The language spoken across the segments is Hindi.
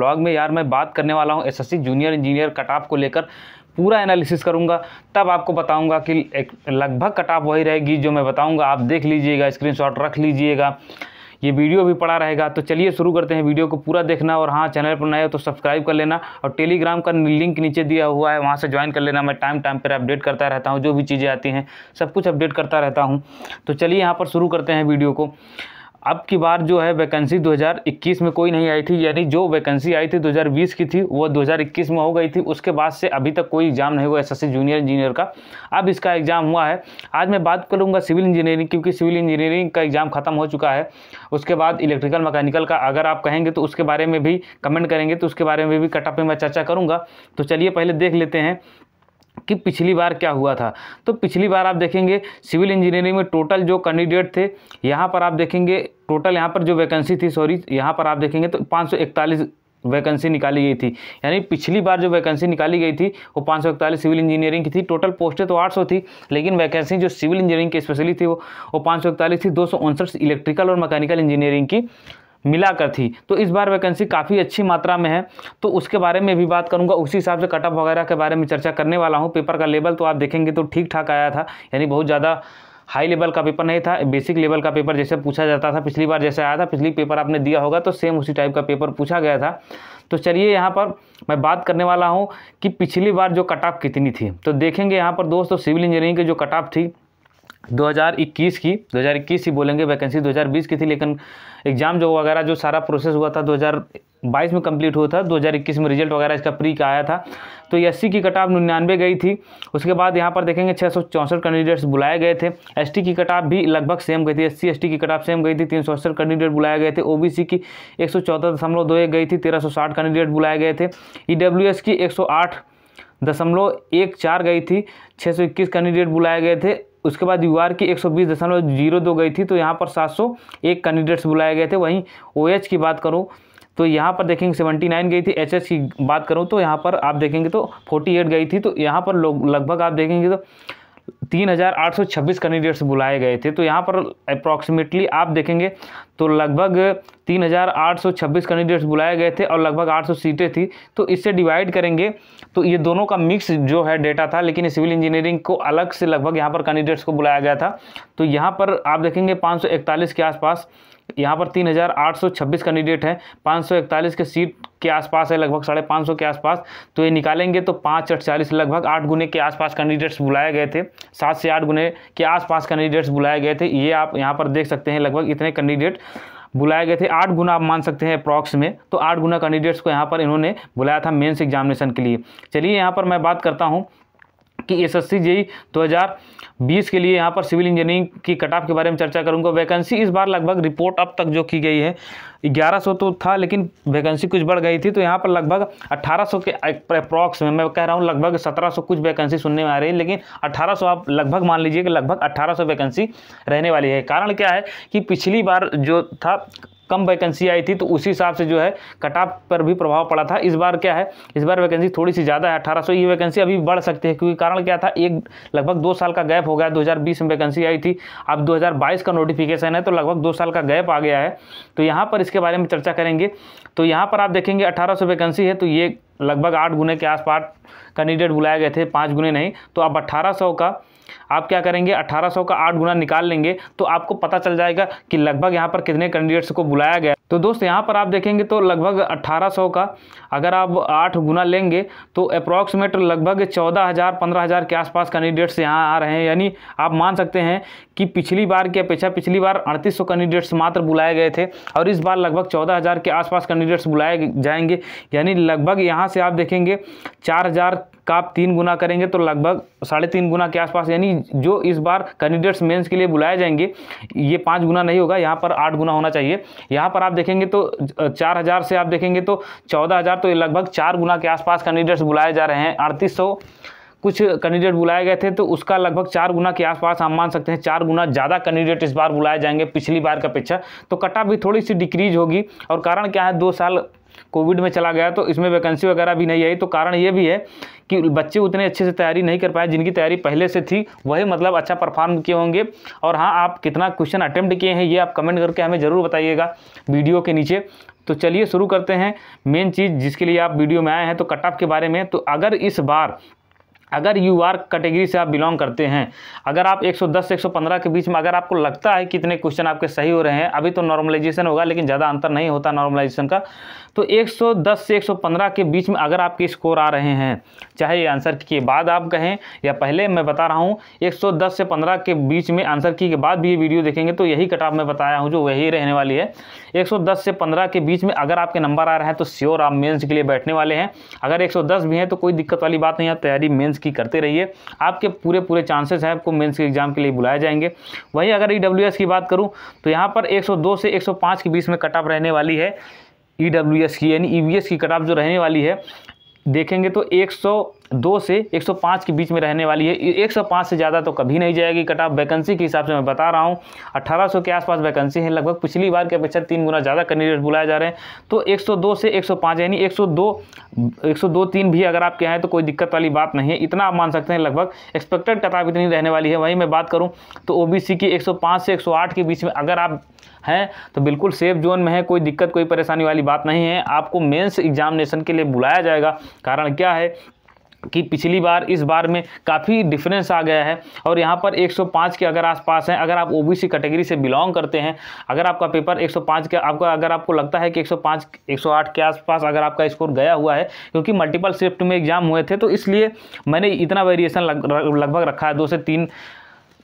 ब्लॉग में यार मैं बात करने वाला हूँ S junior engineer cut off को लेकर पूरा एनालिसिस करूंगा तब आपको बताऊंगा कि एक लगभग कट ऑफ वही रहेगी जो मैं बताऊंगा आप देख लीजिएगा स्क्रीनशॉट रख लीजिएगा ये वीडियो भी पड़ा रहेगा तो चलिए शुरू करते हैं वीडियो को पूरा देखना और हाँ चैनल पर नए हो तो सब्सक्राइब कर लेना और टेलीग्राम का लिंक नीचे दिया हुआ है वहाँ से ज्वाइन कर लेना मैं टाइम टाइम पर अपडेट करता रहता हूँ जो भी चीज़ें आती हैं सब कुछ अपडेट करता रहता हूँ तो चलिए यहाँ पर शुरू करते हैं वीडियो को अब की बार जो है वैकेंसी 2021 में कोई नहीं आई थी यानी जो वैकेंसी आई थी 2020 की थी वो 2021 में हो गई थी उसके बाद से अभी तक कोई एग्ज़ाम नहीं हुआ एसएससी जूनियर इंजीनियर का अब इसका एग्ज़ाम हुआ है आज मैं बात करूंगा सिविल इंजीनियरिंग क्योंकि सिविल इंजीनियरिंग का एग्ज़ाम ख़त्म हो चुका है उसके बाद इलेक्ट्रिकल मैकेनिकल का अगर आप कहेंगे तो उसके बारे में भी कमेंट करेंगे तो उसके बारे में भी कटअप में मैं चर्चा करूँगा तो चलिए पहले देख लेते हैं कि पिछली बार क्या हुआ था तो पिछली बार आप देखेंगे सिविल इंजीनियरिंग में टोटल जो कैंडिडेट थे यहाँ पर आप देखेंगे टोटल यहाँ पर जो वैकेंसी थी सॉरी यहाँ पर आप देखेंगे तो पाँच वैकेंसी निकाली गई थी यानी पिछली बार जो वैकेंसी निकाली गई थी वो पाँच सिविल इंजीनियरिंग की थी टोटल पोस्टें तो सौ थी लेकिन वैकेंसी जो सिविल इंजीनियरिंग की स्पेशली थी वो वो पाँच थी दो इलेक्ट्रिकल और मैकेनिकल इंजीनियरिंग की मिलाकर थी तो इस बार वैकेंसी काफ़ी अच्छी मात्रा में है तो उसके बारे में भी बात करूंगा उसी हिसाब से कटअप वगैरह के बारे में चर्चा करने वाला हूं पेपर का लेवल तो आप देखेंगे तो ठीक ठाक आया था यानी बहुत ज़्यादा हाई लेवल का पेपर नहीं था बेसिक लेवल का पेपर जैसे पूछा जाता था पिछली बार जैसे आया था पिछली पेपर आपने दिया होगा तो सेम उसी टाइप का पेपर पूछा गया था तो चलिए यहाँ पर मैं बात करने वाला हूँ कि पिछली बार जो कट ऑफ कितनी थी तो देखेंगे यहाँ पर दोस्तों सिविल इंजीनियरिंग की जो कट थी 2021 की 2021 ही बोलेंगे वैकेंसी 2020 की थी लेकिन एग्ज़ाम जो वगैरह जो सारा प्रोसेस हुआ था 2022 में कंप्लीट हुआ था 2021 में रिजल्ट वगैरह इसका प्री का आया था तो एस की कट ऑफ निन्यानवे गई थी उसके बाद यहाँ पर देखेंगे छः कैंडिडेट्स बुलाए गए थे एस की कट ऑफ भी लगभग सेम गई थी एस सी की कट ऑफ सेम गई थी तीन कैंडिडेट बुलाए गए थे ओ की एक गई थी तेरह कैंडिडेट बुलाए गए थे ई e की एक दशमलव एक चार गई थी छः सौ इक्कीस कैंडिडेट बुलाए गए थे उसके बाद यू आर की एक सौ बीस दशमलव जीरो दो गई थी तो यहाँ पर सात सौ एक कैंडिडेट्स बुलाए गए थे वहीं ओ OH एच की बात करूँ तो यहाँ पर देखेंगे सेवेंटी नाइन गई थी एच एच की बात करूँ तो यहाँ पर आप देखेंगे तो फोर्टी एट गई थी तो यहाँ पर लोग लगभग आप देखेंगे तो तीन हज़ार आठ सौ छब्बीस कैंडिडेट्स बुलाए गए थे तो यहाँ पर अप्रॉक्सीमेटली आप देखेंगे तो लगभग तीन हज़ार आठ सौ छब्बीस कैंडिडेट्स बुलाए गए थे और लगभग आठ सौ सीटें थी तो इससे डिवाइड करेंगे तो ये दोनों का मिक्स जो है डेटा था लेकिन सिविल इंजीनियरिंग को अलग से लगभग यहाँ पर कैंडिडेट्स को बुलाया गया था तो यहाँ पर आप देखेंगे पाँच सौ इकतालीस के आसपास यहाँ पर 3,826 कैंडिडेट हैं 541 के सीट के आसपास है लगभग साढ़े पाँच सौ के आसपास तो ये निकालेंगे तो पाँच अड़चालीस लगभग आठ गुने के आसपास कैंडिडेट्स बुलाए गए थे सात से आठ गुने के आसपास कैंडिडेट्स बुलाए गए थे ये आप यहाँ पर देख सकते हैं लगभग इतने कैंडिडेट बुलाए गए थे आठ गुना आप मान सकते हैं अप्रॉक्स में तो आठ गुना कैंडिडेट्स को यहाँ पर इन्होंने बुलाया था मेन्स एग्जामिनेशन के लिए चलिए यहाँ पर मैं बात करता हूँ कि एस एस सी बीस के लिए यहाँ पर सिविल इंजीनियरिंग की कट ऑफ के बारे में चर्चा करूँगा वैकेंसी इस बार लगभग रिपोर्ट अब तक जो की गई है 1100 तो था लेकिन वैकेंसी कुछ बढ़ गई थी तो यहाँ पर लगभग 1800 के अप्रॉक्स में मैं कह रहा हूँ लगभग 1700 कुछ वैकेंसी सुनने में आ रही है लेकिन 1800 आप लगभग मान लीजिए कि लगभग 1800 वैकेंसी रहने वाली है कारण क्या है कि पिछली बार जो था कम वैकेंसी आई थी तो उसी हिसाब से जो है कटाप पर भी प्रभाव पड़ा था इस बार क्या है इस बार वैकेंसी थोड़ी सी ज़्यादा है अठारह ये वैकेंसी अभी बढ़ सकती है क्योंकि कारण क्या था एक लगभग दो साल का गैप हो गया दो में वैकेंसी आई थी अब दो का नोटिफिकेशन है तो लगभग दो साल का गैप आ गया है तो यहाँ पर इसके बारे में चर्चा करेंगे तो यहाँ पर आप देखेंगे अठारह वैकेंसी है तो ये लगभग आठ गुने के आसपास कैंडिडेट बुलाए गए थे पाँच गुने नहीं तो अब अट्ठारह का आप क्या करेंगे 1800 का आठ गुना निकाल लेंगे तो आपको पता चल जाएगा कि लगभग यहाँ पर कितने कैंडिडेट्स को बुलाया गया तो दोस्त यहाँ पर आप देखेंगे तो लगभग 1800 का अगर आप आठ गुना लेंगे तो अप्रॉक्सीमेट लगभग 14000 15000 के आसपास कैंडिडेट्स यहाँ आ रहे हैं यानी आप मान सकते हैं कि पिछली बार की अपेक्षा पिछली बार अड़तीस कैंडिडेट्स मात्र बुलाए गए थे और इस बार लगभग चौदह के आसपास कैंडिडेट्स बुलाए जाएंगे यानी लगभग यहाँ से आप देखेंगे चार का आप तीन गुना करेंगे तो लगभग साढ़े तीन गुना के आसपास यानी जो इस बार कैंडिडेट्स मेंस के लिए बुलाए जाएंगे ये पाँच गुना नहीं होगा यहाँ पर आठ गुना होना चाहिए यहाँ पर आप देखेंगे तो चार हज़ार से आप देखेंगे तो चौदह हज़ार तो लगभग चार गुना के आसपास कैंडिडेट्स बुलाए जा रहे हैं अड़तीस सौ कुछ कैंडिडेट बुलाए गए थे तो उसका लगभग चार गुना के आसपास हम मान सकते हैं चार गुना ज़्यादा कैंडिडेट इस बार बुलाए जाएंगे पिछली बार का अपेक्षा तो कटा भी थोड़ी सी डिक्रीज होगी और कारण क्या है दो साल कोविड में चला गया तो इसमें वैकेंसी वगैरह भी नहीं आई तो कारण ये भी है कि बच्चे उतने अच्छे से तैयारी नहीं कर पाए जिनकी तैयारी पहले से थी वही मतलब अच्छा परफॉर्म किए होंगे और हाँ आप कितना क्वेश्चन अटैम्प्ट किए हैं ये आप कमेंट करके हमें ज़रूर बताइएगा वीडियो के नीचे तो चलिए शुरू करते हैं मेन चीज़ जिसके लिए आप वीडियो में आए हैं तो कट ऑफ के बारे में तो अगर इस बार अगर यू आर कैटेगरी से आप बिलोंग करते हैं अगर आप 110 से 115 के बीच में अगर आपको लगता है कितने क्वेश्चन आपके सही हो रहे हैं अभी तो नॉर्मलाइजेशन होगा लेकिन ज़्यादा अंतर नहीं होता नॉर्मलाइजेशन का तो 110 से 115 के बीच में अगर आपके स्कोर आ रहे हैं चाहे ये आंसर के बाद आप कहें या पहले मैं बता रहा हूँ एक से पंद्रह के बीच में आंसर की के बाद भी ये वीडियो देखेंगे तो यही कट मैं बताया हूँ जो वही रहने वाली है एक से पंद्रह के बीच में अगर आपके नंबर आ रहे हैं तो श्योर आप मेन्स के लिए बैठने वाले हैं अगर एक भी हैं तो कोई दिक्कत वाली बात नहीं है तैयारी मेन्स की करते रहिए आपके पूरे पूरे चांसेस हैं आपको मेंस के एग्ज़ाम के लिए बुलाए जाएंगे वहीं अगर ई e की बात करूँ तो यहाँ पर 102 से 105 के बीच में कट ऑफ रहने वाली है ई e की यानी ई e की कट ऑफ जो रहने वाली है देखेंगे तो एक दो से 105 के बीच में रहने वाली है 105 से ज़्यादा तो कभी नहीं जाएगी कट ऑफ वैकेंसी के हिसाब से मैं बता रहा हूँ 1800 के आसपास वैकेंसी है लगभग पिछली बार की अपेक्षा तीन गुना ज़्यादा कैंडिडेट बुलाए जा रहे हैं तो 102 से 105 यानी 102 102 तीन भी अगर आपके यहाँ तो कोई दिक्कत वाली बात नहीं है इतना आप मान सकते हैं लगभग एक्सपेक्टेड कट ऑफ इतनी रहने वाली है वहीं मैं बात करूँ तो ओ की एक से एक के बीच में अगर आप हैं तो बिल्कुल सेफ जोन में है कोई दिक्कत कोई परेशानी वाली बात नहीं है आपको मेन्स एग्जामिनेशन के लिए बुलाया जाएगा कारण क्या है कि पिछली बार इस बार में काफ़ी डिफरेंस आ गया है और यहाँ पर 105 के अगर आसपास हैं अगर आप ओबीसी कैटेगरी से बिलोंग करते हैं अगर आपका पेपर 105 के आपका अगर आपको लगता है कि 105 108 के आसपास अगर आपका स्कोर गया हुआ है क्योंकि मल्टीपल शिफ्ट में एग्जाम हुए थे तो इसलिए मैंने इतना वेरिएशन लगभग लग, रखा है दो से तीन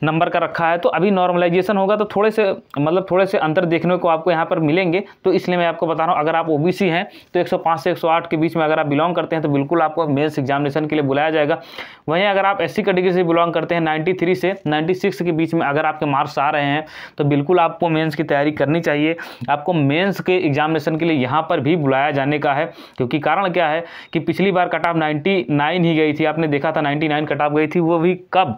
नंबर का रखा है तो अभी नॉर्मलाइजेशन होगा तो थोड़े से मतलब थोड़े से अंतर देखने को आपको यहाँ पर मिलेंगे तो इसलिए मैं आपको बता रहा हूँ अगर आप ओबीसी हैं तो 105 से 108 के बीच में अगर आप बिलोंग करते हैं तो बिल्कुल आपको मेन्स एग्जामिनेशन के लिए बुलाया जाएगा वहीं अगर आप एस कैटेगरी से बिलोंग करते हैं नाइन्टी से नाइन्टी के बीच में अगर आपके मार्क्स आ रहे हैं तो बिल्कुल आपको मेन्स की तैयारी करनी चाहिए आपको मेन्स के एग्जामिनेशन के लिए यहाँ पर भी बुलाया जाने का है क्योंकि कारण क्या है कि पिछली बार कट ऑफ नाइन्टी ही गई थी आपने देखा था नाइन्टी कट ऑफ गई थी वो भी कब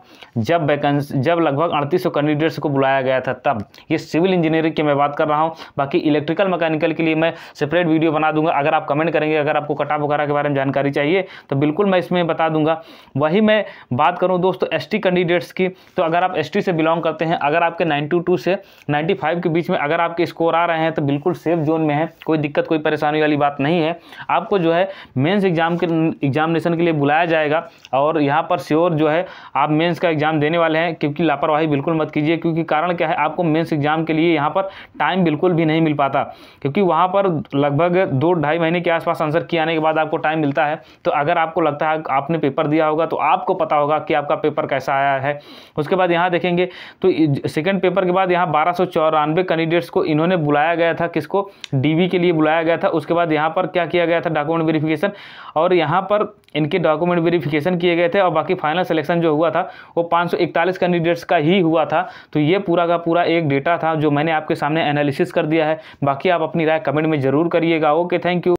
जब वैकेंसी जब लगभग अड़तीस कैंडिडेट्स को बुलाया गया था तब ये सिविल इंजीनियरिंग की मैं बात कर रहा हूँ बाकी इलेक्ट्रिकल मैकेनिकल के लिए मैं सेपरेट वीडियो बना दूंगा अगर आप कमेंट करेंगे अगर आपको कटाप वगैरह के बारे में जानकारी चाहिए तो बिल्कुल मैं इसमें बता दूंगा वही मैं बात करूँ दोस्तों एस कैंडिडेट्स की तो अगर आप एस से बिलोंग करते हैं अगर आपके नाइन्टी से नाइन्टी के बीच में अगर आपके स्कोर आ रहे हैं तो बिल्कुल सेफ जोन में है कोई दिक्कत कोई परेशानी वाली बात नहीं है आपको जो है मेन्स एग्जाम के एग्जामिनेशन के लिए बुलाया जाएगा और यहाँ पर श्योर जो है आप मेंस का एग्ज़ाम देने वाले हैं क्योंकि की लापरवाही बिल्कुल मत कीजिए क्योंकि कारण क्या है आपको मेन्स एग्जाम के लिए यहाँ पर टाइम बिल्कुल भी नहीं मिल पाता क्योंकि वहाँ पर लगभग दो ढाई महीने के आसपास आंसर किए आने के बाद आपको टाइम मिलता है तो अगर आपको लगता है आपने पेपर दिया होगा तो आपको पता होगा कि आपका पेपर कैसा आया है उसके बाद यहाँ देखेंगे तो सेकेंड पेपर के बाद यहाँ बारह कैंडिडेट्स को इन्होंने बुलाया गया था किसको डी के लिए बुलाया गया था उसके बाद यहाँ पर क्या किया गया था डॉक्यूमेंट वेरीफिकेशन और यहाँ पर इनके डॉक्यूमेंट वेरीफिकेशन किए गए थे और बाकी फाइनल सिलेक्शन जो हुआ था वो पाँच कैंडिडेट कैंडिडेट्स का ही हुआ था तो ये पूरा का पूरा एक डेटा था जो मैंने आपके सामने एनालिसिस कर दिया है बाकी आप अपनी राय कमेंट में ज़रूर करिएगा ओके थैंक यू